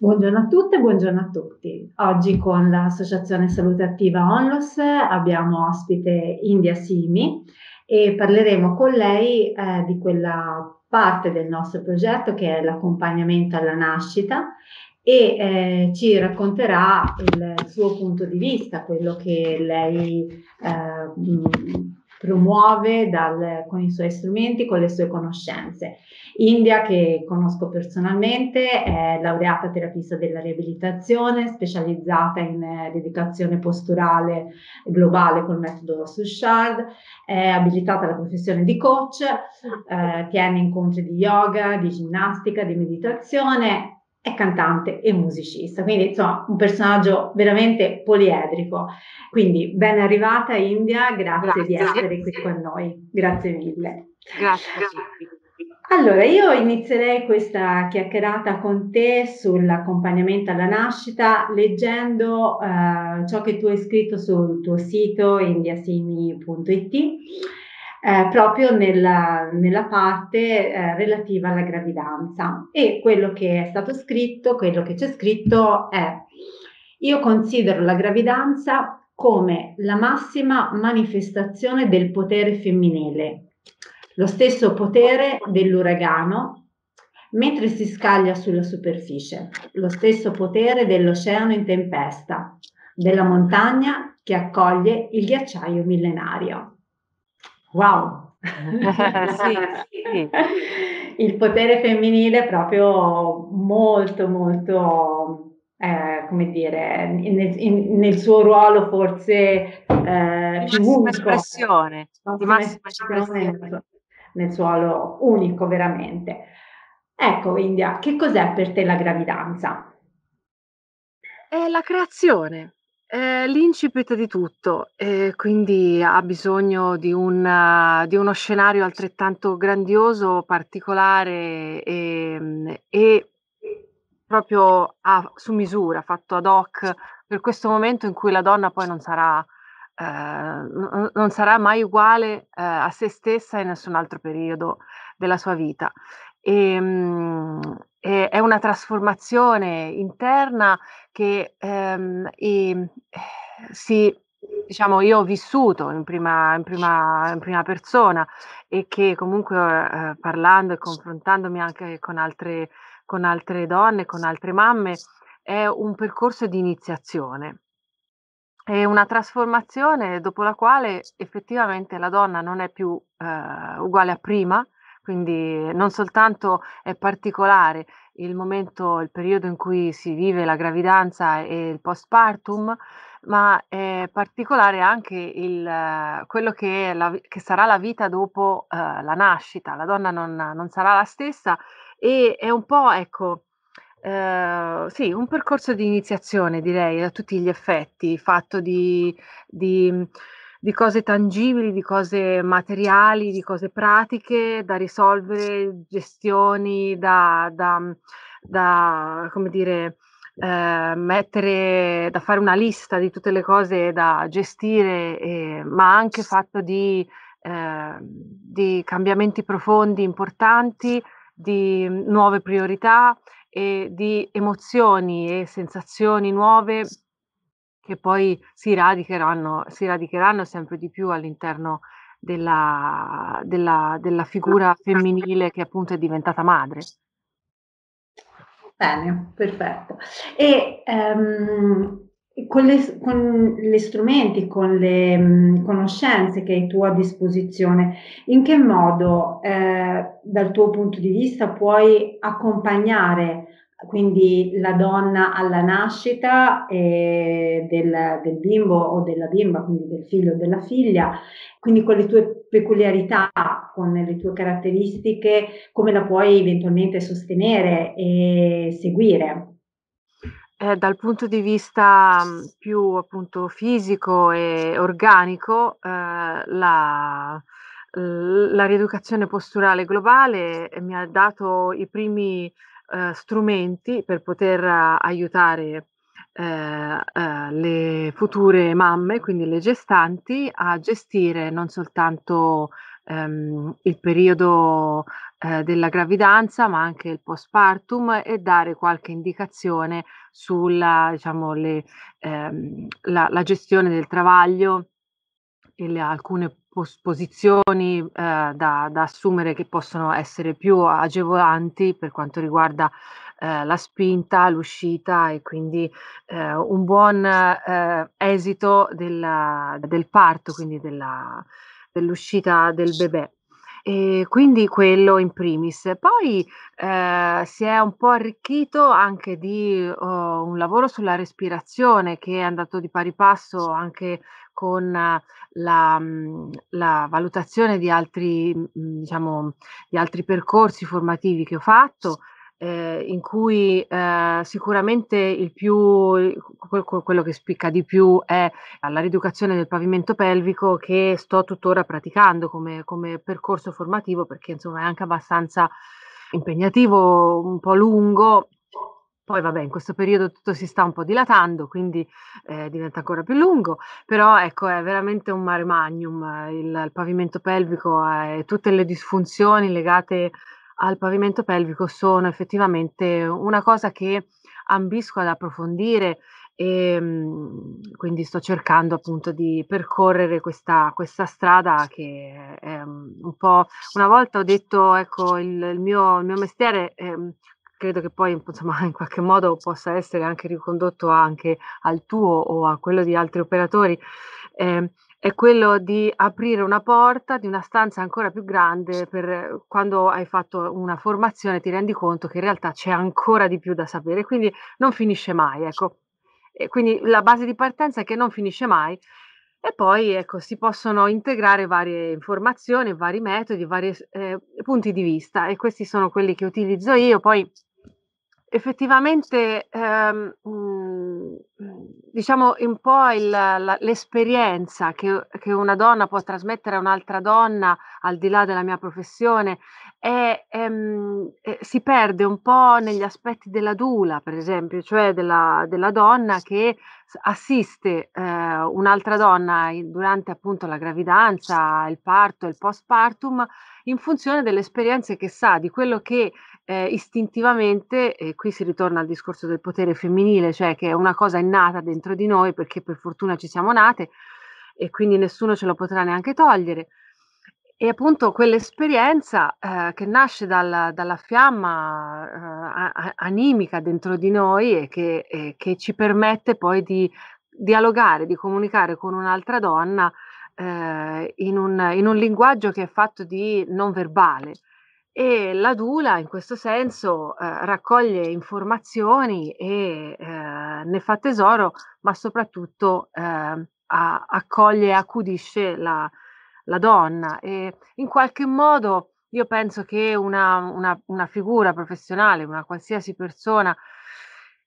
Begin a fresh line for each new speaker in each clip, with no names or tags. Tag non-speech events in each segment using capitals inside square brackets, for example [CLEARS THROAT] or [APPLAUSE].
Buongiorno a tutte, buongiorno a tutti. Oggi con l'Associazione Salute Attiva Onlus abbiamo ospite India Simi e parleremo con lei eh, di quella parte del nostro progetto che è l'accompagnamento alla nascita e eh, ci racconterà il suo punto di vista, quello che lei eh, promuove dal, con i suoi strumenti, con le sue conoscenze. India, che conosco personalmente, è laureata terapista della riabilitazione, specializzata in dedicazione eh, posturale globale col metodo Sushard, è abilitata alla professione di coach,
eh,
tiene incontri di yoga, di ginnastica, di meditazione, è cantante e musicista, quindi insomma un personaggio veramente poliedrico. Quindi ben arrivata India, grazie, grazie. di essere qui con noi, grazie mille. Grazie. Allora, io inizierei questa chiacchierata con te sull'accompagnamento alla nascita leggendo eh, ciò che tu hai scritto sul tuo sito indiasimi.it eh, proprio nella, nella parte eh, relativa alla gravidanza. E quello che è stato scritto, quello che c'è scritto è io considero la gravidanza come la massima manifestazione del potere femminile, lo stesso potere dell'uragano mentre si scaglia sulla superficie, lo stesso potere dell'oceano in tempesta, della montagna che accoglie il ghiacciaio millenario. Wow! [LAUGHS] sì, sì. Il potere femminile è proprio molto, molto, eh, come dire, nel, in, nel, suo ruolo forse eh, più massima unico. espressione, di massima espressione. Nel suo ruolo unico, veramente. Ecco, India, che cos'è per te la gravidanza?
È la creazione, è l'incipit di tutto, ehm, quindi ha bisogno di un di uno scenario altrettanto grandioso, particolare, ehm, e proprio a su misura, fatto ad hoc per questo momento in cui la donna poi non sarà ehm, no non sarà mai uguale, ehm, a se stessa in nessun altro periodo della sua vita. E, ehm, e, è una trasformazione interna che ehm, e, eh, si diciamo, io ho vissuto in prima, in prima, in prima persona e che comunque eh, parlando e confrontandomi anche con altre, con altre donne, con altre mamme, è un percorso di iniziazione. È una trasformazione dopo la quale effettivamente la donna non è più eh, uguale a prima, quindi non soltanto è particolare il momento, il periodo in cui si vive la gravidanza e il postpartum, ma è particolare anche il, quello che, la, che, sarà la vita dopo eh, la nascita. La donna non, non, sarà la stessa e è un po', ecco, eh, sì, un percorso di iniziazione, direi, a tutti gli effetti, fatto di, di di cose tangibili, di cose materiali, di cose pratiche da risolvere, gestioni da, da, da come dire, eh, mettere, da fare una lista di tutte le cose da gestire, eh, ma anche fatto di, eh, di cambiamenti profondi importanti, di nuove priorità e di emozioni e sensazioni nuove che poi si radicheranno, si radicheranno sempre di più all'interno della, della, della figura femminile che appunto è diventata madre. Bene, perfetto.
E um, con, le, con, gli strumenti, con le um, conoscenze che hai tu a disposizione, in che modo eh, dal tuo punto di vista puoi accompagnare quindi la donna alla nascita eh, del, del, bimbo o della bimba, quindi del figlio o della figlia, quindi con le tue peculiarità, con le tue caratteristiche, come la puoi eventualmente sostenere e seguire.
Eh, dal punto di vista mm, più appunto fisico e organico, eh, la, la rieducazione posturale globale eh, mi ha dato i primi eh, strumenti per poter eh, aiutare eh, eh, le future mamme, quindi le gestanti, a gestire non soltanto ehm, il periodo eh, della gravidanza, ma anche il postpartum e dare qualche indicazione sulla diciamo, le, ehm, la, la, gestione del travaglio e le, alcune pos- posizioni eh, da, da, assumere che possono essere più agevolanti per quanto riguarda eh, la spinta, l'uscita e quindi eh, un buon eh, esito della, del parto, quindi della, dell'uscita del bebè. E quindi quello in primis. Poi eh, si è un po' arricchito anche di oh, un lavoro sulla respirazione che è andato di pari passo anche con la, la valutazione di altri, mm, diciamo, di altri percorsi formativi che ho fatto eh, in cui eh, sicuramente il più, quello che spicca di più è la riducazione del pavimento pelvico che sto tuttora praticando come, come percorso formativo perché insomma è anche abbastanza impegnativo, un po' lungo, poi vabbè, in questo periodo tutto si sta un po' dilatando, quindi eh, diventa ancora più lungo, però ecco, è veramente un mare magnum, il, il pavimento pelvico eh, e tutte le disfunzioni legate al pavimento pelvico sono effettivamente una cosa che ambisco ad approfondire e mm, quindi sto cercando appunto di percorrere questa, questa strada che è mm, un po' una volta ho detto ecco il, il, mio, il mio, mestiere è, ehm, credo che poi insomma, [LAUGHS] in qualche modo possa essere anche ricondotto anche al tuo o a quello di altri operatori, eh, è quello di aprire una porta di una stanza ancora più grande per quando hai fatto una formazione ti rendi conto che in realtà c'è ancora di più da sapere, quindi non finisce mai, ecco. E quindi la base di partenza è che non finisce mai e poi ecco, si possono integrare varie informazioni, vari metodi, vari eh, punti di vista e questi sono quelli che utilizzo io, poi effettivamente ehm, mhmm, diciamo un po' il, la, l'esperienza che, che, una donna può trasmettere a un'altra donna al di là della mia professione e ehm, eh, si perde un po' negli aspetti della dula, per esempio, cioè della, della donna che assiste eh, un'altra donna durante appunto la gravidanza, il parto, il postpartum, in funzione delle esperienze che sa, di quello che eh, istintivamente, e qui si ritorna al discorso del potere femminile, cioè che è una cosa innata dentro di noi perché per fortuna ci siamo nate e quindi nessuno ce lo potrà neanche togliere e appunto quell'esperienza, ehm, che nasce dal dalla fiamma, ehm, animica dentro di noi e che e che ci permette poi di dialogare, di comunicare con un'altra donna, ehm, in un in un linguaggio che è fatto di non verbale. E la Dula in questo senso, ehm, raccoglie informazioni e, ehm, ne fa tesoro, ma soprattutto, ehm, a accoglie e accudisce la la donna e in qualche modo io penso che una, una, una figura professionale, una qualsiasi persona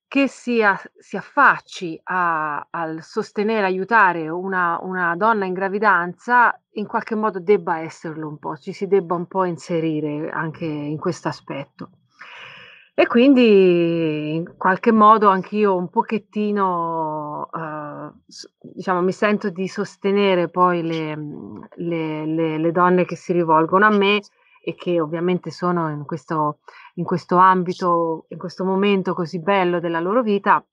che sia, si affacci a, al sostenere, aiutare una, una, donna in gravidanza, in qualche modo debba esserlo un po', ci si debba un po' inserire anche in questo aspetto. E quindi in qualche modo anch'io un pochettino... Uh, diciamo, mi sento di sostenere poi le, mhmm, le, le, le, donne che si rivolgono a me e che ovviamente sono in questo, in questo ambito, in questo momento così bello della loro vita,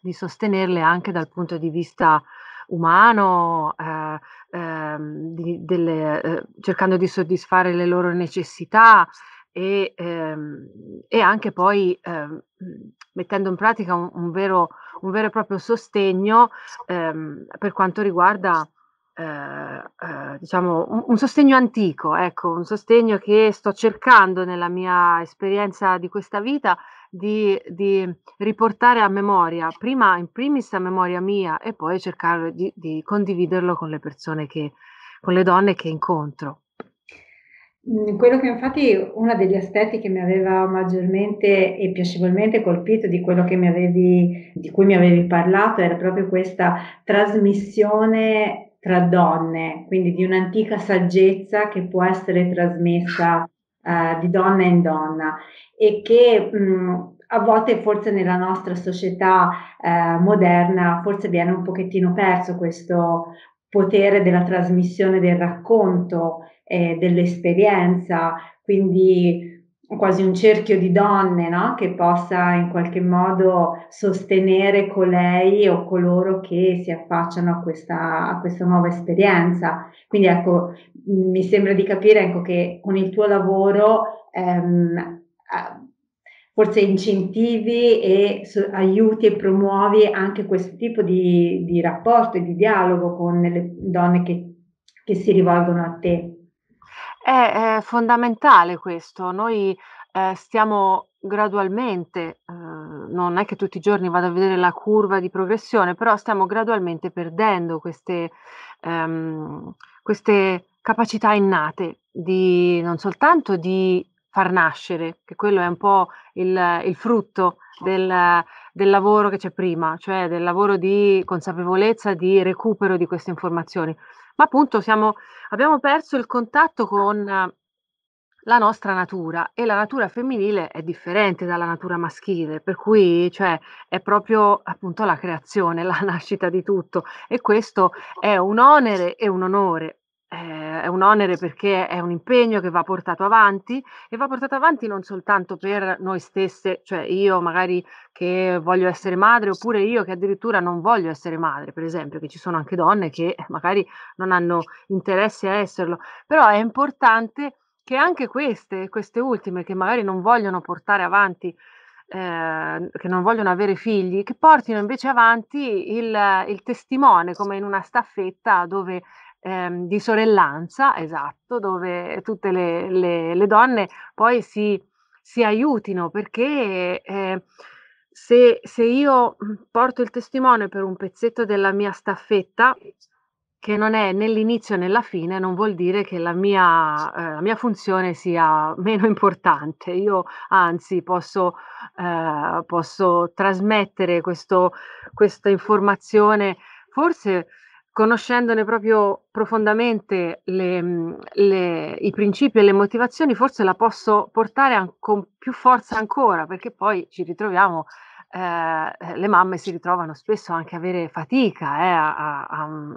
di sostenerle anche dal punto di vista umano, eh, eh, di, delle, eh, cercando di soddisfare le loro necessità, e, ehm, e anche poi ehm, mhmm, mettendo in pratica un, un, vero, un, vero, e proprio sostegno ehm, per quanto riguarda eh, eh, diciamo un, un, sostegno antico, ecco, un sostegno che sto cercando nella mia esperienza di questa vita di, di riportare a memoria, prima in primis a memoria mia e poi cercare di, di condividerlo con le persone che, con le donne che incontro. Mm, quello che
infatti uno degli aspetti che mi aveva maggiormente e piacevolmente colpito di quello che mi avevi, di cui mi avevi parlato era proprio questa trasmissione tra donne, quindi di un'antica saggezza che può essere trasmessa eh, di donna in donna e che mh, mm, a volte forse nella nostra società eh, moderna forse viene un pochettino perso questo potere della trasmissione del racconto eh, dell'esperienza, quindi quasi un cerchio di donne no? che possa in qualche modo sostenere colei o coloro che si affacciano a questa, a questa nuova esperienza. Quindi ecco, mi sembra di capire ecco, che con il tuo lavoro ehm, forse incentivi e so, aiuti e promuovi anche questo tipo di, di rapporto e di dialogo con le donne che, che si rivolgono a te.
È, è fondamentale questo. Noi, ehm, stiamo gradualmente, ehm, non è che tutti i giorni vado a vedere la curva di progressione, però stiamo gradualmente perdendo queste, ehm, queste capacità innate di non soltanto di far nascere, che quello è un po' il, il frutto certo. del, del, lavoro che c'è prima, cioè del lavoro di consapevolezza, di recupero di queste informazioni. Ma appunto siamo, abbiamo perso il contatto con la nostra natura e la natura femminile è differente dalla natura maschile, per cui cioè, è proprio appunto la creazione, [LAUGHS] la nascita di tutto e questo è un onere e un onore è un onere perché è un impegno che va portato avanti e va portato avanti non soltanto per noi stesse, cioè io magari che voglio essere madre oppure io che addirittura non voglio essere madre, per esempio, che ci sono anche donne che [LAUGHS] magari non hanno interesse a esserlo, però è importante che anche queste, queste ultime che magari non vogliono portare avanti eh, che non vogliono avere figli, che portino invece avanti il, il testimone come in una staffetta dove ehm, di sorellanza, esatto, dove tutte le, le, le donne poi si, si aiutino perché eh, se, se io mm, porto il testimone per un pezzetto della mia staffetta, che non è nell'inizio né nella fine non vuol dire che la mia, eh, la mia funzione sia meno importante. Io anzi posso, eh, posso trasmettere questo, questa informazione forse conoscendone proprio profondamente le, mm, le, i principi e le motivazioni, forse la posso portare an- con più forza ancora, perché poi ci ritroviamo, eh, le mamme si ritrovano spesso anche a avere fatica eh, a, a, a, mm,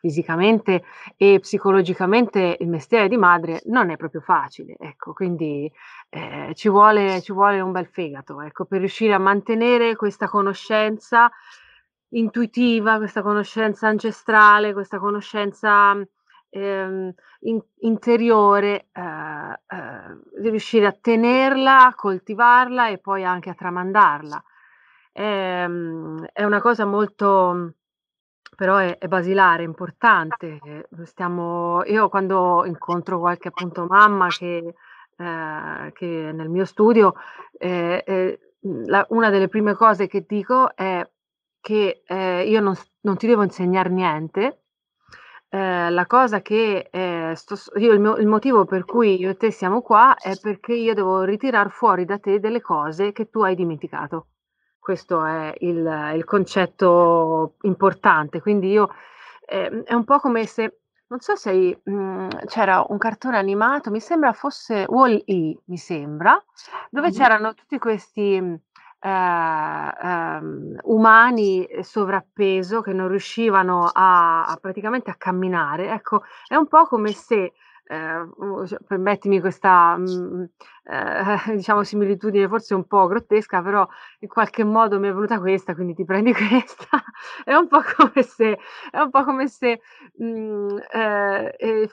fisicamente e psicologicamente il mestiere di madre non è proprio facile, ecco, quindi eh, ci, vuole, ci, vuole, un bel fegato, ecco, per riuscire a mantenere questa conoscenza intuitiva, questa conoscenza ancestrale, questa conoscenza ehm, in, interiore, eh, eh, riuscire a tenerla, a coltivarla e poi anche a tramandarla. È, ehm, è una cosa molto, però è, è basilare, importante. Stiamo, io quando incontro qualche appunto mamma che, eh, che nel mio studio, eh, eh, la, una delle prime cose che dico è che eh, io non, non, ti devo insegnare niente. Eh, la cosa che eh, sto, io, il, mio, il, motivo per cui io e te siamo qua è perché io devo ritirare fuori da te delle cose che tu hai dimenticato. Questo è il, il concetto importante. Quindi io ehm, è un po' come se non so se mh, mhmm, c'era un cartone animato, mi sembra fosse Wall-E, mi sembra, dove mm-hmm. c'erano tutti questi mhmm, eh, ehm, umani sovrappeso che non riuscivano a, a praticamente a camminare. Ecco, è un po' come se eh, permettimi questa mh, mm, eh, [LAUGHS] diciamo similitudine forse un po' grottesca, però in qualche modo mi è venuta questa, quindi ti prendi [LAUGHS] questa. è un po' come se, è un po' come se mh, mm, eh,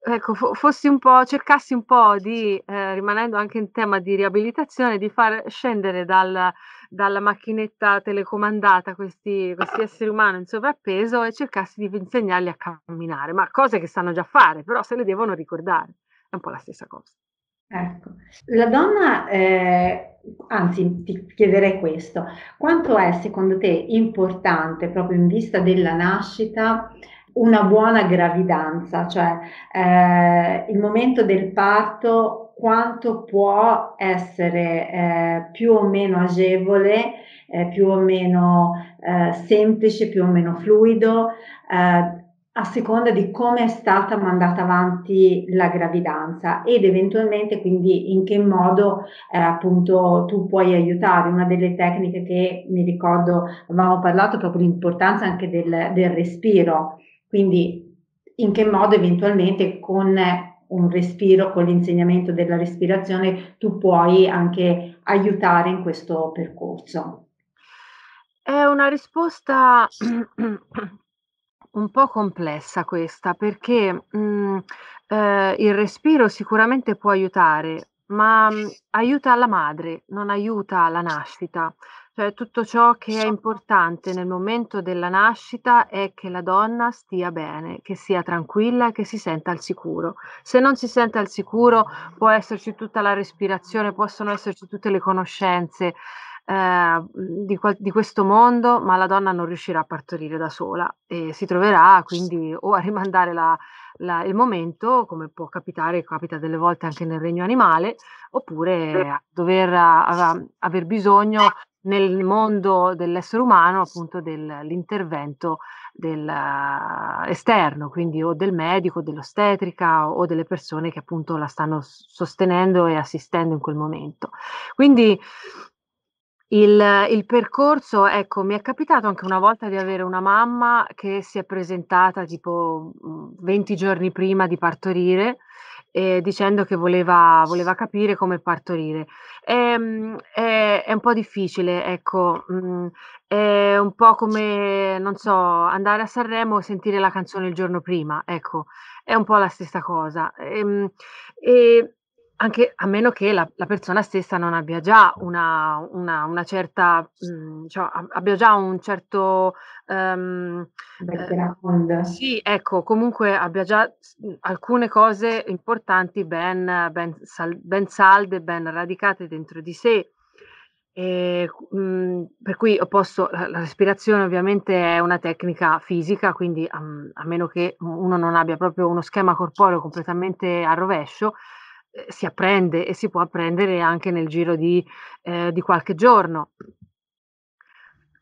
ecco, fo- fossi un po', cercassi un po' di, eh, rimanendo anche in tema di riabilitazione, di far scendere dal, dalla macchinetta telecomandata questi, questi, esseri umani in sovrappeso e cercassi di insegnarli a camminare, ma cose che sanno già fare, però se le devono ricordare, è un po' la stessa cosa.
Ecco, la donna, eh, anzi ti chiederei questo, quanto è secondo te importante proprio in vista della nascita una buona gravidanza, cioè eh, il momento del parto quanto può essere eh, più o meno agevole, eh, più o meno eh, semplice, più o meno fluido, eh, a seconda di come è stata mandata avanti la gravidanza ed eventualmente quindi in che modo eh, appunto tu puoi aiutare. Una delle tecniche che mi ricordo avevamo parlato proprio l'importanza anche del, del respiro. Quindi in che modo eventualmente con un respiro, con l'insegnamento della respirazione, tu puoi anche aiutare in questo percorso?
È una risposta [CLEARS THROAT] un po' complessa questa perché mh, mm, eh, il respiro sicuramente può aiutare, ma mh, mm, aiuta la madre, non aiuta la nascita, cioè tutto ciò che è importante nel momento della nascita è che la donna stia bene, che sia tranquilla, che si senta al sicuro. Se non si sente al sicuro può esserci tutta la respirazione, possono esserci tutte le conoscenze eh, di, di questo mondo, ma la donna non riuscirà a partorire da sola e si troverà quindi o a rimandare la, la, il momento, come può capitare, capita delle volte anche nel regno animale, oppure a dover a, a, aver bisogno nel mondo dell'essere umano appunto dell'intervento del, esterno, quindi o del medico, dell'ostetrica o, o, delle persone che appunto la stanno sostenendo e assistendo in quel momento. Quindi il, il percorso, ecco, mi è capitato anche una volta di avere una mamma che si è presentata tipo 20 mm, giorni prima di partorire eh, dicendo che voleva, voleva, capire come partorire. È, ehm, è, è un po' difficile, ecco, mm, è un po' come, non so, andare a Sanremo e sentire la canzone il giorno prima, ecco, è un po' la stessa cosa. Ehm, e, e, anche a meno che la, la, persona stessa non abbia già una, una, una certa, mh, mm, cioè, abbia già un certo um, Eh, sì, ecco, comunque abbia già mm, alcune cose importanti ben, ben, sal, ben salde, ben radicate dentro di sé. E, mh, mm, per cui posso, la, la, respirazione ovviamente è una tecnica fisica, quindi a, a meno che uno non abbia proprio uno schema corporeo completamente a rovescio, eh, si apprende e si può apprendere anche nel giro di, eh, di qualche giorno.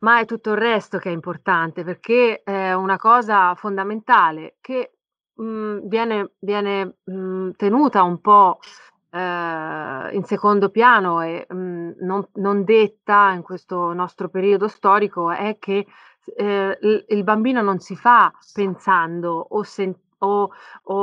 Ma è tutto il resto che è importante perché è una cosa fondamentale che mh, mhmm, viene, viene mh, mhmm, tenuta un po' eh, in secondo piano e mh, mhmm, non, non, detta in questo nostro periodo storico è che eh, il bambino non si fa pensando o sentendo o, o,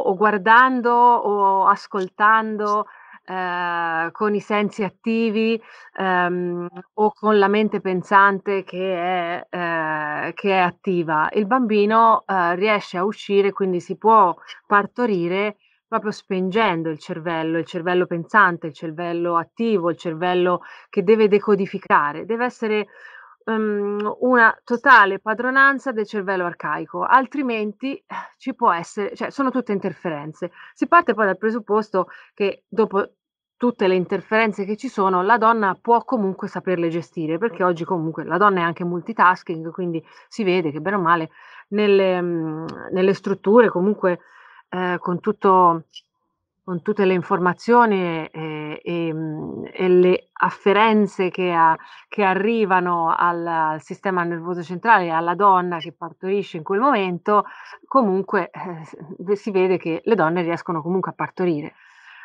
o guardando o ascoltando eh, con i sensi attivi ehm, o con la mente pensante che è, eh, che è attiva. Il bambino eh, riesce a uscire, quindi si può partorire proprio spengendo il cervello, il cervello pensante, il cervello attivo, il cervello che deve decodificare, deve essere ehm, una totale padronanza del cervello arcaico, altrimenti eh, ci può essere, cioè sono tutte interferenze. Si parte poi dal presupposto che dopo tutte le interferenze che ci sono, la donna può comunque saperle gestire, perché oggi comunque la donna è anche multitasking, quindi si vede che bene o male nelle, mh, mm, nelle strutture comunque eh, con tutto con tutte le informazioni e, e, e mhmm, le afferenze che, ha, che arrivano al, al, sistema nervoso centrale, e alla donna che partorisce in quel momento, comunque eh, si vede che le donne riescono comunque a partorire.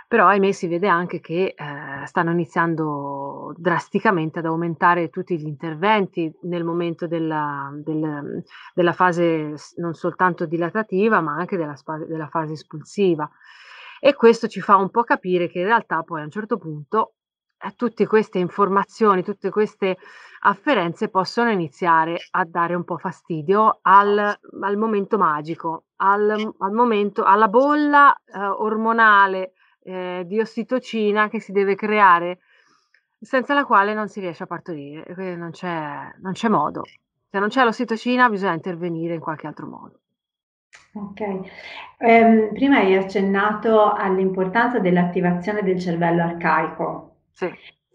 Però ahimè si vede anche che eh, stanno iniziando drasticamente ad aumentare tutti gli interventi nel momento della, del, della fase non soltanto dilatativa ma anche della, della fase espulsiva. E questo ci fa un po' capire che in realtà poi a un certo punto eh, tutte queste informazioni, tutte queste afferenze possono iniziare a dare un po' fastidio al, al momento magico, al, al momento, alla bolla eh, ormonale eh, di ossitocina che si deve creare senza la quale non si riesce a partorire, non c'è, non c'è modo. Se non c'è l'ossitocina bisogna intervenire in qualche altro modo.
Ok, ehm, prima hai accennato all'importanza dell'attivazione del cervello arcaico. Sì.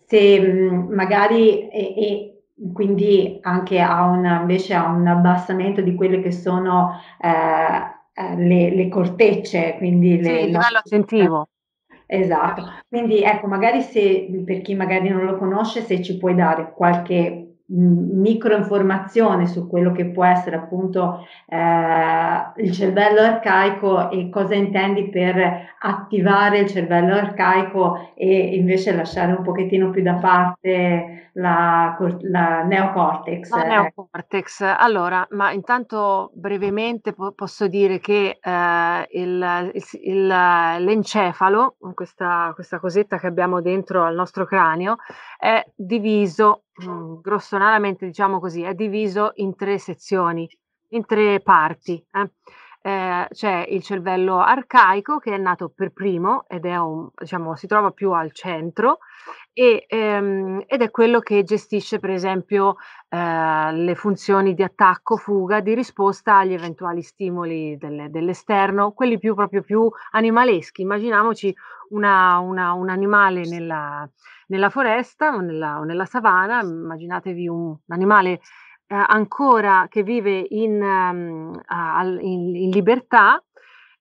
Se mh, mhmm, magari e, e quindi anche a una, invece a un abbassamento di quelle che sono eh, eh le, le, cortecce, quindi le, il livello sentivo. Esatto, quindi ecco, magari se per chi magari non lo conosce, se ci puoi dare qualche microinformazione su quello che può essere appunto eh, il cervello arcaico e cosa intendi per attivare il cervello arcaico e invece lasciare un pochettino più da parte la, la neocortex. La ecco.
neocortex. Allora, ma intanto brevemente po- posso dire che eh, il, il, l'encefalo, questa, questa cosetta che abbiamo dentro al nostro cranio, è diviso Mm, grossolanamente diciamo così, è diviso in tre sezioni, in tre parti. Eh. Eh, c'è il cervello arcaico che è nato per primo ed è un, diciamo, si trova più al centro e, ehm, ed è quello che gestisce per esempio eh, le funzioni di attacco, fuga, di risposta agli eventuali stimoli delle, dell'esterno, quelli più proprio più animaleschi. Immaginiamoci una, una, un animale nella, nella foresta o nella, o nella savana, immaginatevi un, un animale eh, ancora che vive in, um, al, in, in libertà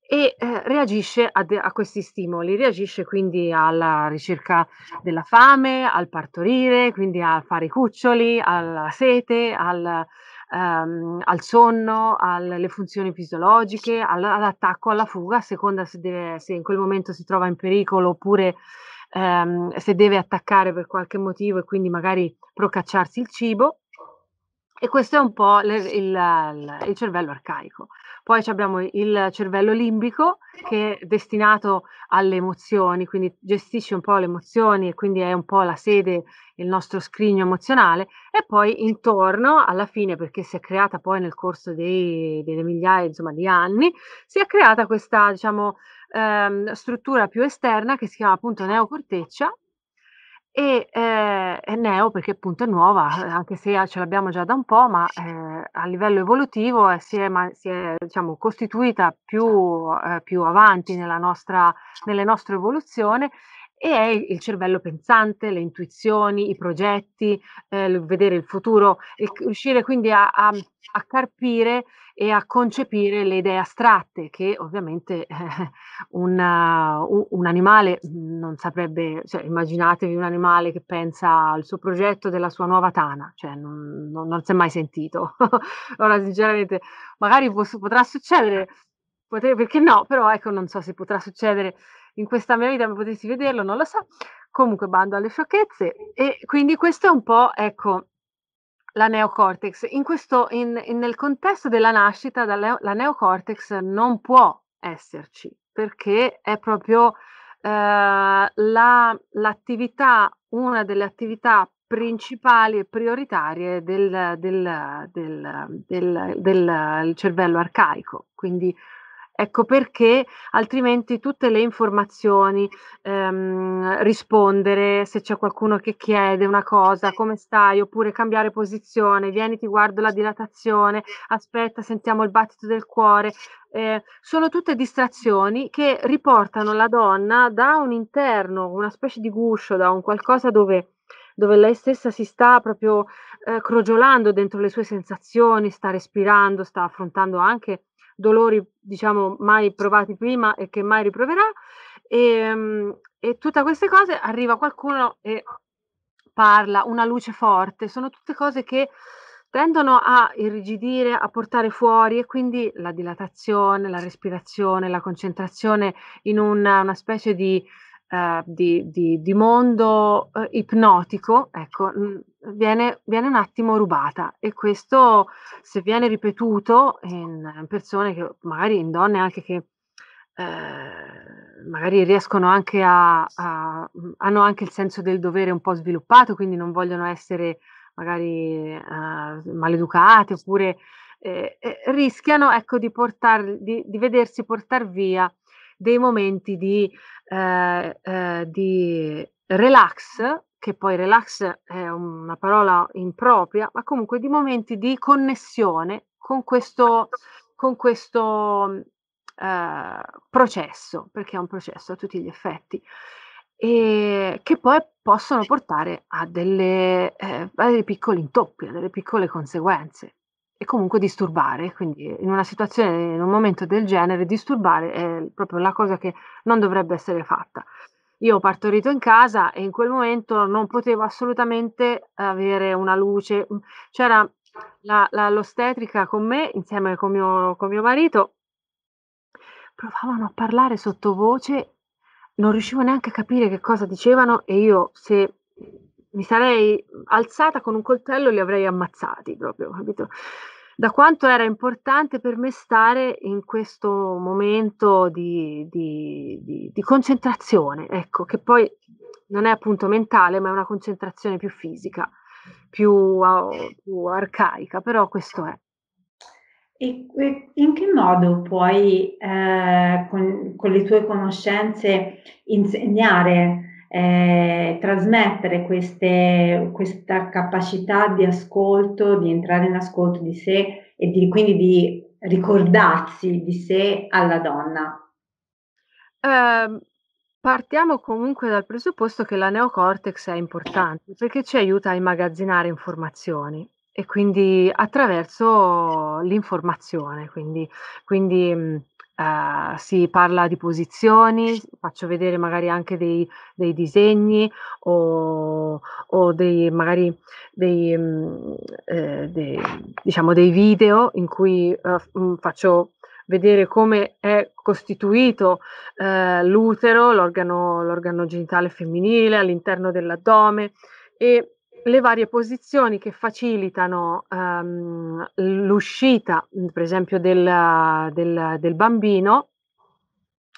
e eh, reagisce a, de- a, questi stimoli, reagisce quindi alla ricerca della fame, al partorire, quindi a fare i cuccioli, alla sete, al, um, al sonno, alle funzioni fisiologiche, all- all'attacco, alla fuga, a seconda se, deve, se in quel momento si trova in pericolo oppure um, se deve attaccare per qualche motivo e quindi magari procacciarsi il cibo. E questo è un po' le, il, il, cervello arcaico. Poi abbiamo il cervello limbico che è destinato alle emozioni, quindi gestisce un po' le emozioni e quindi è un po' la sede, il nostro scrigno emozionale. E poi intorno, alla fine, perché si è creata poi nel corso dei, delle migliaia insomma, di anni, si è creata questa diciamo, ehm, struttura più esterna che si chiama appunto neocorteccia e ehm, è neo perché appunto è nuova, eh, anche se a ah, ce l'abbiamo già da un po', ma, ehm, a livello evolutivo, ehm, si è ma si è, diciamo, costituita più ehm, più avanti nella nostra nelle nostre evoluzione e è il cervello pensante, le intuizioni, i progetti, eh, vedere il futuro, il, riuscire quindi a, a, a, carpire e a concepire le idee astratte che ovviamente eh, una, un animale mm, non saprebbe, cioè, immaginatevi un animale che pensa al suo progetto della sua nuova tana, cioè non, non, non si è mai sentito. [LAUGHS] Ora sinceramente magari posso, potrà succedere, potrebbe, perché no, però ecco non so se potrà succedere in questa merita potessi vederlo, non lo so. Comunque bando alle sciocchezze e quindi questo è un po', ecco, la neocortex. In questo, in, in, nel contesto della nascita, la, la neocortex non può esserci perché è proprio eh, la, l'attività, una delle attività principali e prioritarie del, del, del, del cervello arcaico. Quindi Ecco perché altrimenti tutte le informazioni, ehm, rispondere se c'è qualcuno che chiede una cosa, come stai, oppure cambiare posizione, vieni ti guardo la dilatazione, aspetta sentiamo il battito del cuore, eh, sono tutte distrazioni che riportano la donna da un interno, una specie di guscio, da un qualcosa dove dove lei stessa si sta proprio eh, crogiolando dentro le sue sensazioni, sta respirando, sta affrontando anche dolori diciamo mai provati prima e che mai riproverà. E, ehm, e tutte queste cose arriva qualcuno e parla, una luce forte, sono tutte cose che tendono a irrigidire, a portare fuori e quindi la dilatazione, la respirazione, la concentrazione in una, una specie di eh, di, di, di, mondo eh, ipnotico, ecco, mm, viene, viene, un attimo rubata e questo se viene ripetuto in persone che magari in donne anche che eh, magari riescono anche a, a, hanno anche il senso del dovere un po' sviluppato, quindi non vogliono essere magari eh, maleducate oppure eh, eh, rischiano ecco, di, portar, di, di, vedersi portare via dei momenti di eh, eh, di relax, che poi relax è una parola impropria, ma comunque di momenti di connessione con questo, con questo mm, eh, processo, perché è un processo a tutti gli effetti, e che poi possono portare a, delle, eh, a dei piccoli intoppi, a delle piccole conseguenze e comunque disturbare, quindi in una situazione, in un momento del genere, disturbare è proprio la cosa che non dovrebbe essere fatta. Io ho partorito in casa e in quel momento non potevo assolutamente avere una luce, mm, c'era la, la, l'ostetrica con me, insieme con mio, con mio marito, provavano a parlare sottovoce, non riuscivo neanche a capire che cosa dicevano e io se mi sarei alzata con un coltello e li avrei ammazzati proprio, capito? Da quanto era importante per me stare in questo momento di, di, di, di concentrazione, ecco, che poi non è appunto mentale, ma è una concentrazione più fisica, più, più arcaica, però questo è.
E, in che modo puoi eh, con, con le tue conoscenze insegnare? eh, trasmettere queste, questa capacità di ascolto, di entrare in ascolto di sé e di, quindi di ricordarsi di sé alla donna?
Eh, partiamo comunque dal presupposto che la neocortex è importante perché ci aiuta a immagazzinare informazioni e quindi attraverso l'informazione, quindi, quindi eh, si parla di posizioni, faccio vedere magari anche dei, dei disegni o, o, dei, magari dei, mm, eh, dei, diciamo dei video in cui eh, mm, faccio vedere come è costituito eh, l'utero, l'organo, l'organo genitale femminile all'interno dell'addome e le varie posizioni che facilitano um, l'uscita, mhmm, per esempio, del, del, del, bambino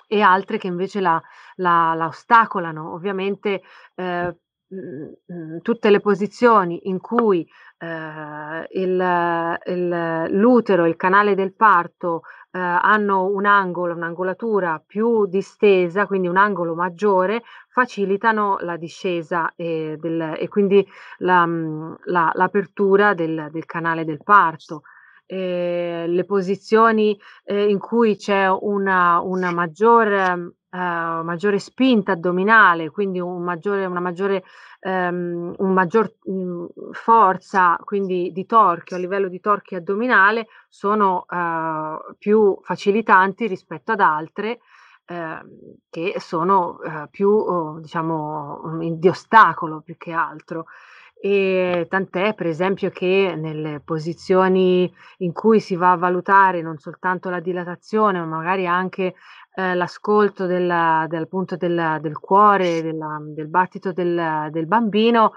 e altre che invece la, la, la ostacolano. Ovviamente eh, mhmm, mhmm, tutte le posizioni in cui eh, il, il, l'utero, il canale del parto eh, hanno un angolo, un'angolatura più distesa, quindi un angolo maggiore, facilitano la discesa e, eh, del, e quindi la, mm, la, l'apertura del, del, canale del parto. Eh, le posizioni eh, in cui c'è una, una maggior ehm, eh, maggiore spinta addominale, quindi un maggiore, una maggiore, ehm, un maggior, mh, mm, forza quindi di torchio a livello di torchio addominale sono eh, più facilitanti rispetto ad altre ehm, che sono eh, più oh, diciamo mm, di ostacolo più che altro. E tant'è per esempio che nelle posizioni in cui si va a valutare non soltanto la dilatazione ma magari anche eh, l'ascolto della, del, appunto della, del cuore, della, del battito del, del bambino,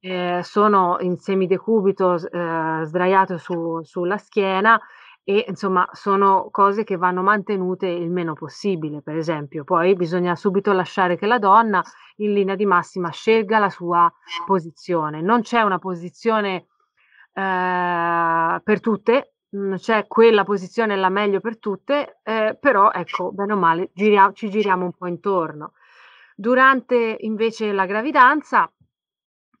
eh, sono in semidecubito eh, sdraiato su, sulla schiena e insomma sono cose che vanno mantenute il meno possibile, per esempio. Poi bisogna subito lasciare che la donna in linea di massima scelga la sua posizione. Non c'è una posizione eh, per tutte, mh, mhmm, c'è quella posizione la meglio per tutte, eh, però ecco, bene o male, giria- ci giriamo un po' intorno. Durante invece la gravidanza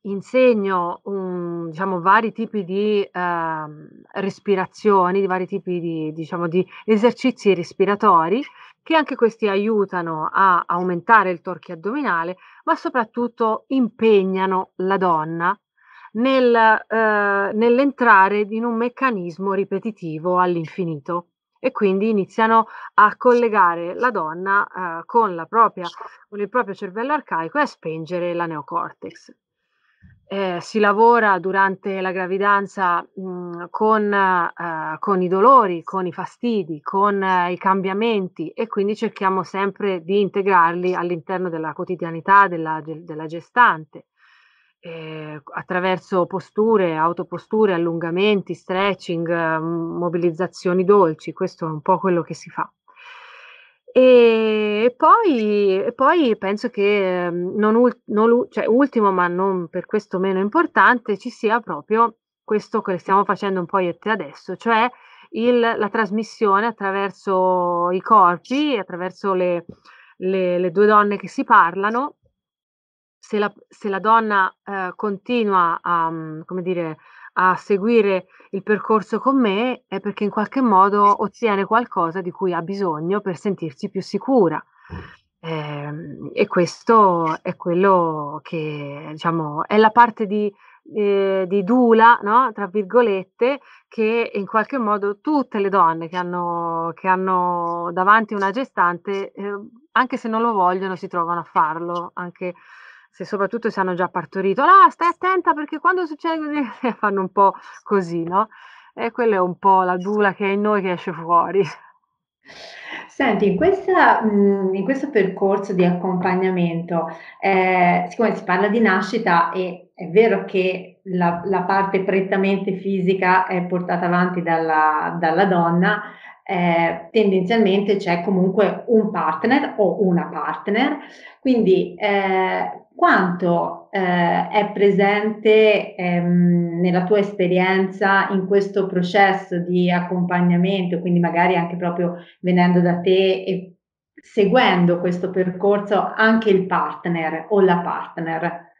insegno um, diciamo, vari tipi di eh, respirazioni, di vari tipi di, diciamo, di esercizi respiratori che anche questi aiutano a aumentare il torchio addominale, ma soprattutto impegnano la donna nel, eh, nell'entrare in un meccanismo ripetitivo all'infinito e quindi iniziano a collegare la donna eh, con, la propria, con il proprio cervello arcaico e a spengere la neocortex. Eh, si lavora durante la gravidanza mh, mm, con, eh, con, i dolori, con i fastidi, con eh, i cambiamenti e quindi cerchiamo sempre di integrarli all'interno della quotidianità della, della gestante eh, attraverso posture, autoposture, allungamenti, stretching, mobilizzazioni dolci, questo è un po' quello che si fa. E poi, poi penso che ehm, non ul- non, cioè, ultimo, ma non per questo meno importante, ci sia proprio questo che stiamo facendo un po' io e te adesso, cioè il, la trasmissione attraverso i corpi, attraverso le, le, le due donne che si parlano se la, se la donna eh, continua a, mm, come dire, a seguire il percorso con me è perché in qualche modo ottiene qualcosa di cui ha bisogno per sentirsi più sicura. Eh, e questo è quello che diciamo è la parte di, eh, di Dula, no? tra virgolette, che in qualche modo tutte le donne che hanno, che hanno davanti una gestante, eh, anche se non lo vogliono, si trovano a farlo, anche se soprattutto se hanno già partorito, no, stai attenta perché quando succede così [LAUGHS] fanno un po' così, no? E quella è un po' la dula che è in noi che esce fuori.
Senti, in, questa, mhmm, in questo percorso di accompagnamento, eh, siccome si parla di nascita e è vero che la, la parte prettamente fisica è portata avanti dalla, dalla donna, eh, tendenzialmente c'è comunque un partner o una partner, quindi eh, quanto eh, è presente ehm, nella tua esperienza in questo processo di accompagnamento, quindi magari anche proprio venendo da te e seguendo questo percorso anche il partner o la partner?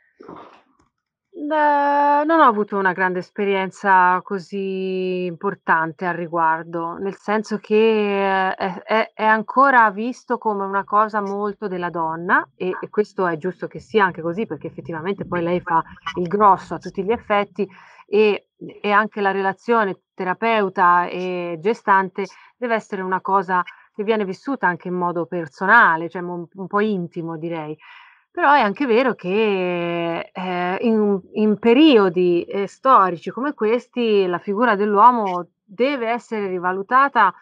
Beh, non ho avuto una grande esperienza così importante al riguardo, nel senso che è, eh, è- è ancora visto come una cosa molto della donna e, e questo è giusto che sia anche così perché effettivamente poi lei fa il grosso a tutti gli effetti e, e anche la relazione terapeuta e gestante deve essere una cosa che viene vissuta anche in modo personale, cioè mo- un po' intimo direi. Però è anche vero che eh, in, in, periodi eh, storici come questi la figura dell'uomo deve essere rivalutata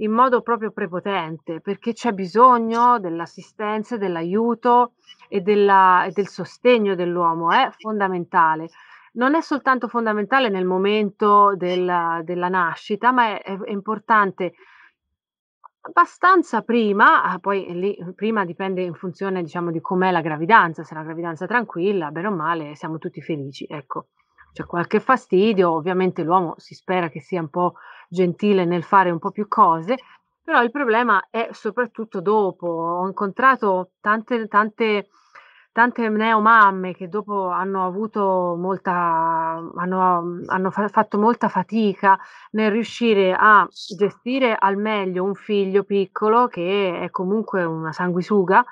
in modo proprio prepotente, perché c'è bisogno dell'assistenza, dell'aiuto e, della, e del sostegno dell'uomo, è fondamentale. Non è soltanto fondamentale nel momento della, della nascita, ma è, è importante Abbastanza prima, ah, poi lì eh, prima dipende in funzione, diciamo, di com'è la gravidanza, se è una gravidanza tranquilla, bene o male, siamo tutti felici, ecco. C'è qualche fastidio, ovviamente l'uomo si spera che sia un po' gentile nel fare un po' più cose, però il problema è soprattutto dopo. Ho incontrato tante, tante tante neomamme che dopo hanno avuto molta, hanno, hanno fa- fatto molta fatica nel riuscire a gestire al meglio un figlio piccolo che è comunque una sanguisuga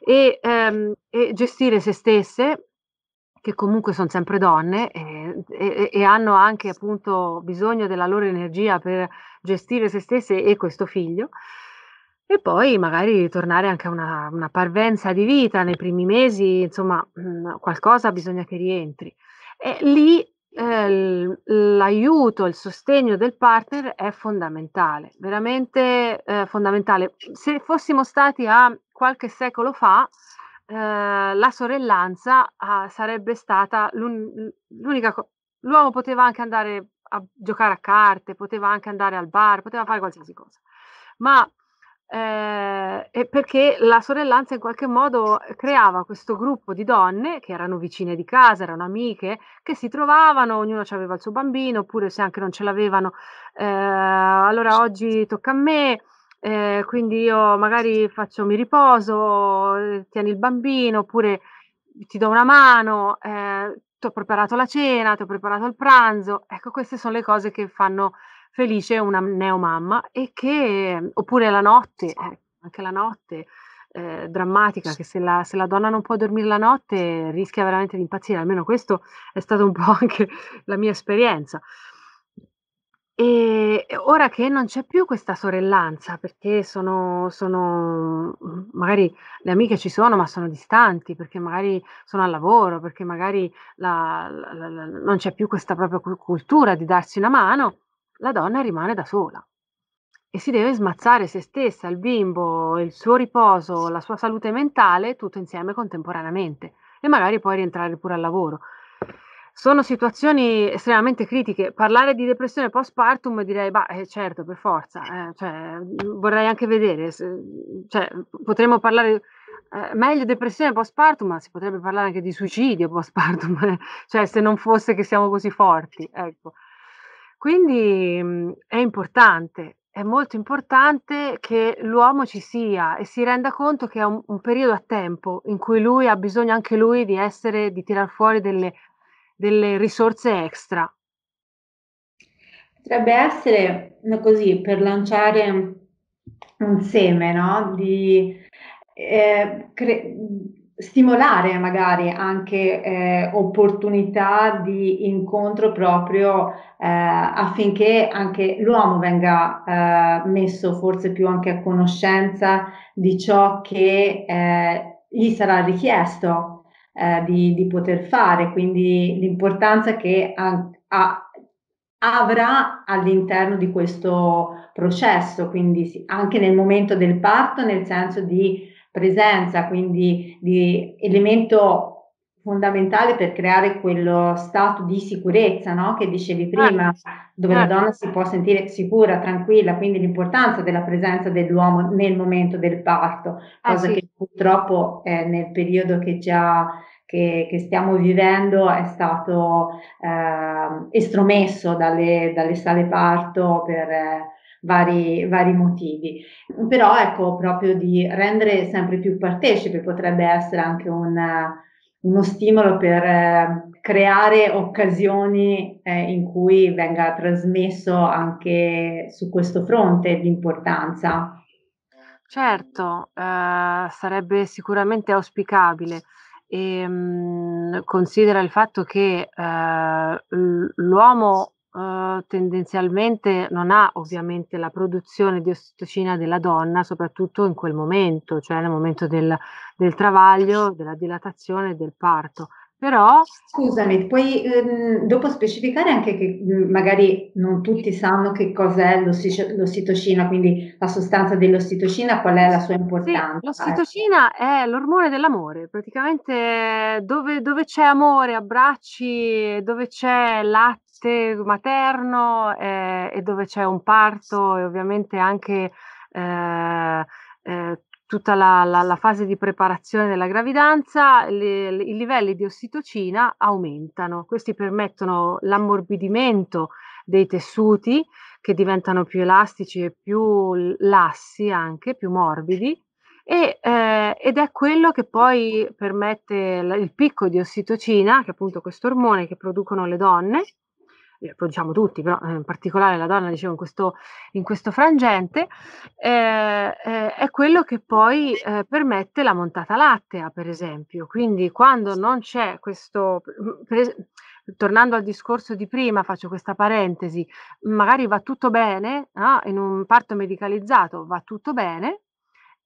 e, ehm, e gestire se stesse che comunque sono sempre donne e, e, e, hanno anche appunto bisogno della loro energia per gestire se stesse e questo figlio. E poi magari ritornare anche a una, una parvenza di vita nei primi mesi, insomma, mm, qualcosa bisogna che rientri. E lì eh, l'aiuto, il sostegno del partner è fondamentale, veramente eh, fondamentale. Se fossimo stati a qualche secolo fa, eh, la sorellanza ah, sarebbe stata l'un- l'unica cosa. L'uomo poteva anche andare a giocare a carte, poteva anche andare al bar, poteva fare qualsiasi cosa. Ma eh, perché la sorellanza in qualche modo creava questo gruppo di donne che erano vicine di casa, erano amiche, che si trovavano, ognuno aveva il suo bambino, oppure se anche non ce l'avevano, eh, allora oggi tocca a me. Eh, quindi io magari faccio mi riposo, eh, tieni il bambino oppure ti do una mano, eh, ti ho preparato la cena, ti ho preparato il pranzo. Ecco, queste sono le cose che fanno Felice è una neomamma e che, oppure la notte, eh, anche la notte eh, drammatica, che se la, se la, donna non può dormire la notte rischia veramente di impazzire, almeno questo è stata un po' [LAUGHS] anche la mia esperienza. E ora che non c'è più questa sorellanza, perché sono, sono, magari le amiche ci sono, ma sono distanti, perché magari sono al lavoro, perché magari la, la, la, non c'è più questa propria cultura di darsi una mano, la donna rimane da sola e si deve smazzare se stessa, il bimbo, il suo riposo, la sua salute mentale, tutto insieme contemporaneamente e magari poi rientrare pure al lavoro. Sono situazioni estremamente critiche. Parlare di depressione postpartum direi, beh, certo, per forza, eh, cioè, vorrei anche vedere, se, cioè, potremmo parlare eh, meglio depressione postpartum, ma si potrebbe parlare anche di suicidio postpartum, [LAUGHS] eh, cioè se non fosse che siamo così forti. Ecco. Quindi mhmm, è importante, è molto importante che l'uomo ci sia e si renda conto che è un un periodo a tempo in cui lui ha bisogno anche lui di essere di tirar fuori delle delle risorse extra. Potrebbe essere, così, per lanciare
un seme, no, di ehm, cre stimolare magari anche eh, opportunità di incontro proprio eh, affinché anche l'uomo venga eh, messo forse più anche a conoscenza di ciò che eh, gli sarà richiesto eh, di, di, poter fare, quindi l'importanza che ha, ha, avrà all'interno di questo processo, quindi anche nel momento del parto, nel senso di presenza, quindi di elemento fondamentale per creare quello stato di sicurezza no? che dicevi certo, prima, dove la certo. donna si può sentire sicura, tranquilla, quindi l'importanza della presenza dell'uomo nel momento del parto, ah, cosa ah, sì. che purtroppo eh, nel periodo che già che, che, stiamo vivendo è stato eh, estromesso dalle, dalle, sale parto per, eh, vari, vari motivi. Però ecco, proprio di rendere sempre più partecipe potrebbe essere anche un uno stimolo per eh, creare occasioni eh, in cui venga trasmesso anche su questo fronte l'importanza.
Certo, eh, sarebbe sicuramente auspicabile e ehm, mh, considera il fatto che eh, l'uomo eh, tendenzialmente non ha ovviamente la produzione di ossitocina della donna, soprattutto in quel momento, cioè nel momento del, del travaglio, della dilatazione e del parto. Però,
Scusami, puoi ehm, dopo
specificare anche che
mhmm, magari non tutti sanno che cos'è l'ossitocina, quindi la sostanza dell'ossitocina, qual è la sua importanza? Sì,
l'ossitocina ecco. è l'ormone dell'amore, praticamente dove, dove, c'è amore, abbracci, dove c'è latte l'ambiente materno eh, e dove c'è un parto e ovviamente anche eh, eh, tutta la, la, la, fase di preparazione della gravidanza, le, le, i livelli di ossitocina aumentano. Questi permettono l'ammorbidimento dei tessuti che diventano più elastici e più lassi anche, più morbidi. E, eh, ed è quello che poi permette l- il picco di ossitocina, che è appunto questo ormone che producono le donne, eh, lo diciamo tutti, però eh, in particolare la donna, dicevo, in questo, in questo frangente, eh, eh, è quello che poi permette la montata lattea, per esempio. Quindi quando non c'è questo... Mm, es- tornando al discorso di prima, faccio questa parentesi, magari va tutto bene, no? in un parto medicalizzato va tutto bene,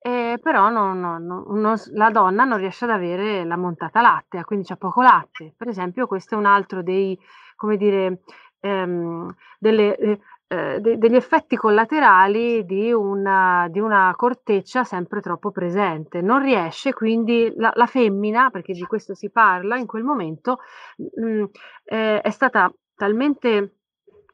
eh, però non, non, non, la donna non riesce ad avere la montata lattea, quindi c'è poco latte. Per esempio, questo è un altro dei, come dire, ehm, delle, eh, eh, de- degli effetti collaterali di una, di una, corteccia sempre troppo presente. Non riesce quindi la, la femmina, perché di questo si parla in quel momento, mh, mm, mm, eh, è stata talmente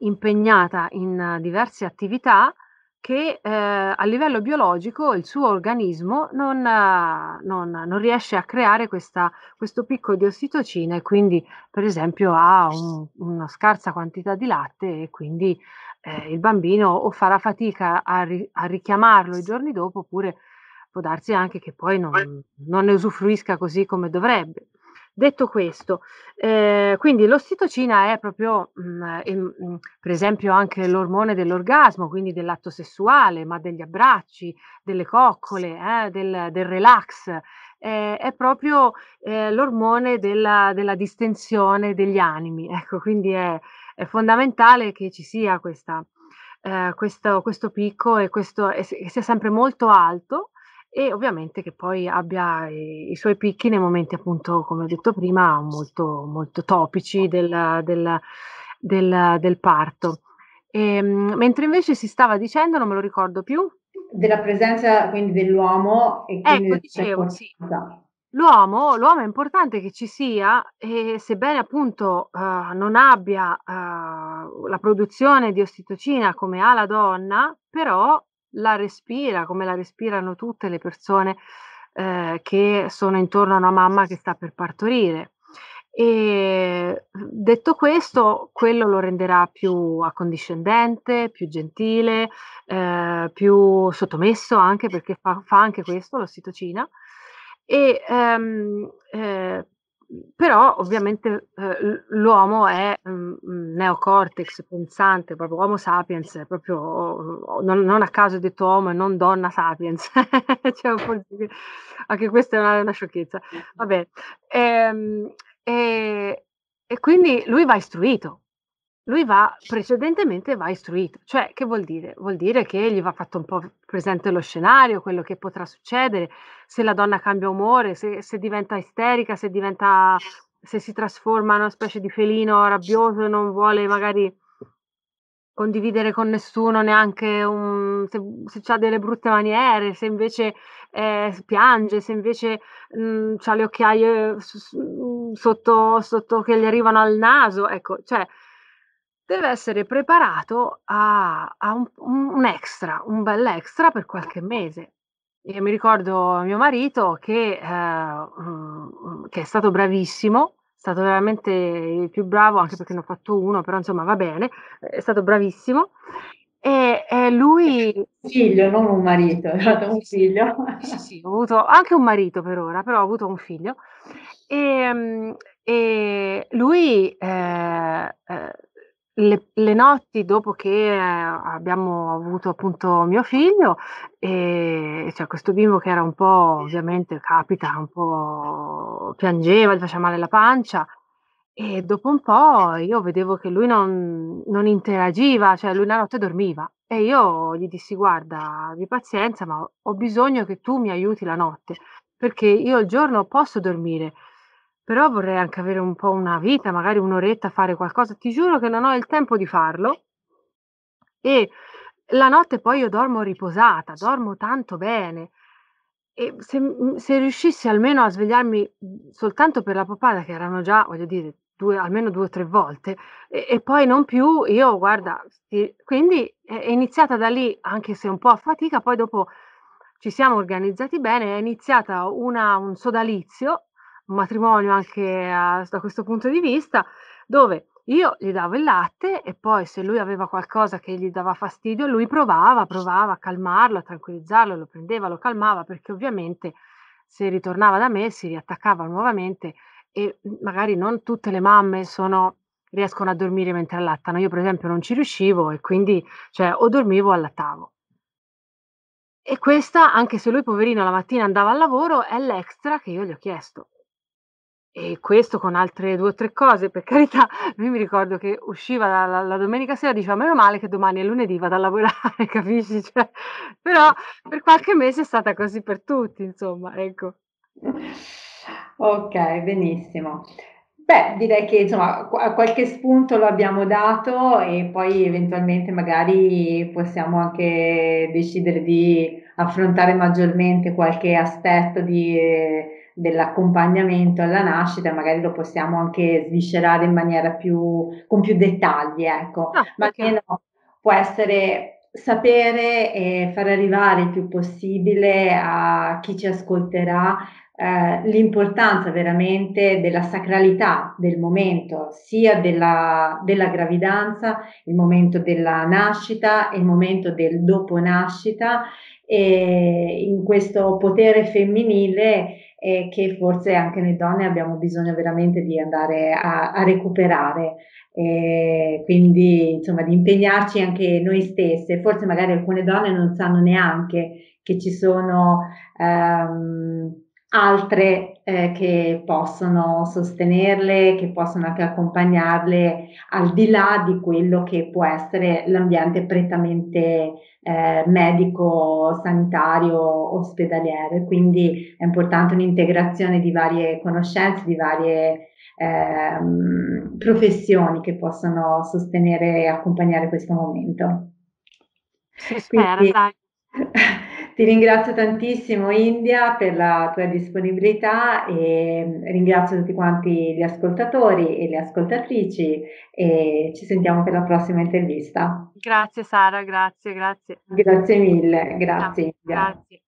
impegnata in diverse attività che eh, a livello biologico il suo organismo non, eh, non, non riesce a creare questa, questo picco di ossitocina e quindi per esempio ha un, una scarsa quantità di latte e quindi eh, il bambino o farà fatica a, ri, a, richiamarlo i giorni dopo oppure può darsi anche che poi non, non ne usufruisca così come dovrebbe. Detto questo, eh, quindi l'ossitocina è proprio, mh, mm, mh, mm, per esempio, anche l'ormone dell'orgasmo, quindi dell'atto sessuale, ma degli abbracci, delle coccole, eh, del, del, relax, eh, è proprio eh, l'ormone della, della, distensione degli animi. [LAUGHS] Ecco, quindi è, è fondamentale che ci sia questa, eh, questo, questo, picco e questo, e sia sempre molto alto e ovviamente che poi abbia i, i suoi picchi nei momenti appunto, come ho detto prima, molto, molto topici del, del, del, del parto. E, ehm, mentre invece si stava dicendo, non me lo ricordo più. Della presenza quindi dell'uomo e quindi ecco, dicevo, sì. L'uomo, l'uomo, è importante che ci sia e sebbene appunto uh, non abbia uh, la produzione di ossitocina come ha la donna, però la respira come la respirano tutte le persone eh, che sono intorno a una mamma che sta per partorire. E detto questo, quello lo renderà più accondiscendente, più gentile, eh, più sottomesso anche perché fa, fa anche questo l'ossitocina. E ehm, eh, però ovviamente eh, l'uomo è un mm, mm, neocortex pensante, proprio Homo sapiens, proprio, oh, oh, non, non, a caso è detto uomo e non donna sapiens, [LAUGHS] cioè, anche questa è una, una sciocchezza. Vabbè. E, ehm, e, e quindi lui va istruito, lui va precedentemente va istruito, cioè che vuol dire? Vuol dire che gli va fatto un po' presente lo scenario, quello che potrà succedere, se la donna cambia umore, se, se diventa isterica, se, diventa, se si trasforma in una specie di felino rabbioso e non vuole magari condividere con nessuno neanche un, se, se ha delle brutte maniere, se invece eh, piange, se invece mh, mm, ha le occhiaie mm, sotto, sotto che gli arrivano al naso, ecco, cioè deve essere preparato a, a un, un, extra, un bel extra per qualche mese. Io mi ricordo mio marito che, eh, mm, mm, che è stato bravissimo, è stato veramente il più bravo, anche perché ne ho fatto uno, però insomma va bene, è stato bravissimo. E, e, lui... Un figlio, non un marito, è stato un figlio. Sì, sì, ho avuto anche un marito per ora, però ho avuto un figlio. E, ehm, e lui eh, eh, le, le, notti dopo che eh, abbiamo avuto appunto mio figlio, e cioè questo bimbo che era un po', ovviamente capita, un po' piangeva, gli faceva male la pancia. E dopo un po' io vedevo che lui non, non interagiva, cioè lui la notte dormiva. E io gli dissi: Guarda, abbi pazienza, ma ho bisogno che tu mi aiuti la notte, perché io il giorno posso dormire, però vorrei anche avere un po' una vita, magari un'oretta a fare qualcosa. Ti giuro che non ho il tempo di farlo. E la notte poi io dormo riposata, dormo tanto bene. E se, mm, se riuscissi almeno a svegliarmi mm, soltanto per la papata, che erano già, voglio dire, due, almeno due o tre volte, e, e poi non più, io guarda, sì, quindi è iniziata da lì, anche se un po' a fatica, poi dopo ci siamo organizzati bene, è iniziata una, un sodalizio un matrimonio anche a, da questo punto di vista, dove io gli davo il latte e poi se lui aveva qualcosa che gli dava fastidio, lui provava, provava a calmarlo, a tranquillizzarlo, lo prendeva, lo calmava, perché ovviamente se ritornava da me si riattaccava nuovamente e magari non tutte le mamme sono, riescono a dormire mentre allattano. Io per esempio non ci riuscivo e quindi cioè, o dormivo o allattavo. E questa, anche se lui poverino la mattina andava al lavoro, è l'extra che io gli ho chiesto. E questo con altre due o tre cose, per carità, lui [LAUGHS] mi ricordo che usciva la, la, la domenica sera e diceva meno male che domani è lunedì vado a lavorare, [LAUGHS] capisci? Cioè, però per qualche mese è stata così per tutti, insomma, ecco. Ok,
benissimo. Beh, direi che insomma a qualche spunto lo abbiamo dato e poi eventualmente magari possiamo anche decidere di affrontare maggiormente qualche aspetto di, eh, dell'accompagnamento alla nascita, magari lo possiamo anche sviscerare in maniera più, con più dettagli, ecco. Ah, Ma okay. che no, può essere sapere e far arrivare il più possibile a chi ci ascolterà eh, l'importanza veramente della sacralità del momento, sia della, della, gravidanza, il momento della nascita, il momento del dopo nascita e in questo potere femminile e che forse anche noi donne abbiamo bisogno veramente di andare a, a recuperare, eh, quindi insomma di impegnarci anche noi stesse. Forse magari alcune donne non sanno neanche che ci sono ehm, altre eh, che possono sostenerle, che possono anche accompagnarle al di là di quello che può essere l'ambiente prettamente eh, medico, sanitario, ospedaliero. Quindi è importante un'integrazione di varie conoscenze, di varie ehm, professioni che possono sostenere e accompagnare questo momento.
Si spera, Quindi, dai.
[LAUGHS] Ti ringrazio tantissimo India per la tua disponibilità e mm, ringrazio tutti quanti gli ascoltatori e le ascoltatrici e ci sentiamo per la prossima intervista.
Grazie Sara, grazie, grazie. Grazie mille, grazie. grazie. India.
grazie.